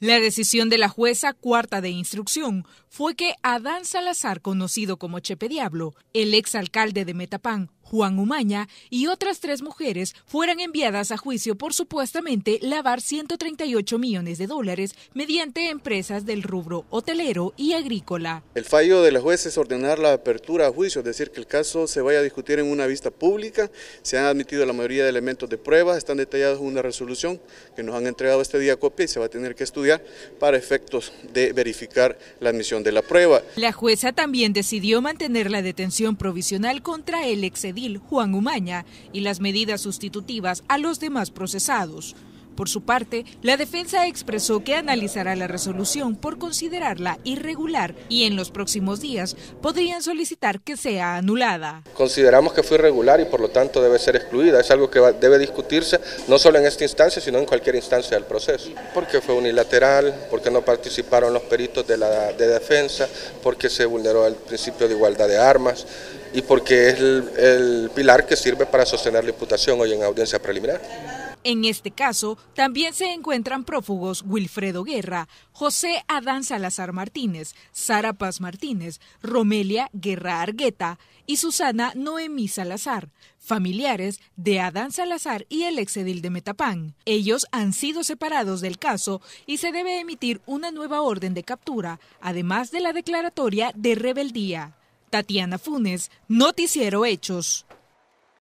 La decisión de la jueza cuarta de instrucción fue que Adán Salazar, conocido como Chepe Diablo, el exalcalde de Metapán, Juan Umaña y otras tres mujeres fueran enviadas a juicio por supuestamente lavar 138 millones de dólares mediante empresas del rubro hotelero y agrícola. El fallo de la jueza es ordenar la apertura a juicio, es decir, que el caso se vaya a discutir en una vista pública, se han admitido la mayoría de elementos de prueba, están detallados en una resolución que nos han entregado este día copia y se va a tener que estudiar para efectos de verificar la admisión de la prueba. La jueza también decidió mantener la detención provisional contra el exedil Juan Umaña y las medidas sustitutivas a los demás procesados. Por su parte, la defensa expresó que analizará la resolución por considerarla irregular y en los próximos días podrían solicitar que sea anulada. Consideramos que fue irregular y por lo tanto debe ser excluida. Es algo que debe discutirse no solo en esta instancia, sino en cualquier instancia del proceso. Porque fue unilateral, porque no participaron los peritos de, la, de defensa, porque se vulneró el principio de igualdad de armas y porque es el pilar que sirve para sostener la imputación hoy en audiencia preliminar. En este caso, también se encuentran prófugos Wilfredo Guerra, José Adán Salazar Martínez, Sara Paz Martínez, Romelia Guerra Argueta y Susana Noemí Salazar, familiares de Adán Salazar y el exedil de Metapán. Ellos han sido separados del caso y se debe emitir una nueva orden de captura, además de la declaratoria de rebeldía. Tatiana Funes, Noticiero Hechos.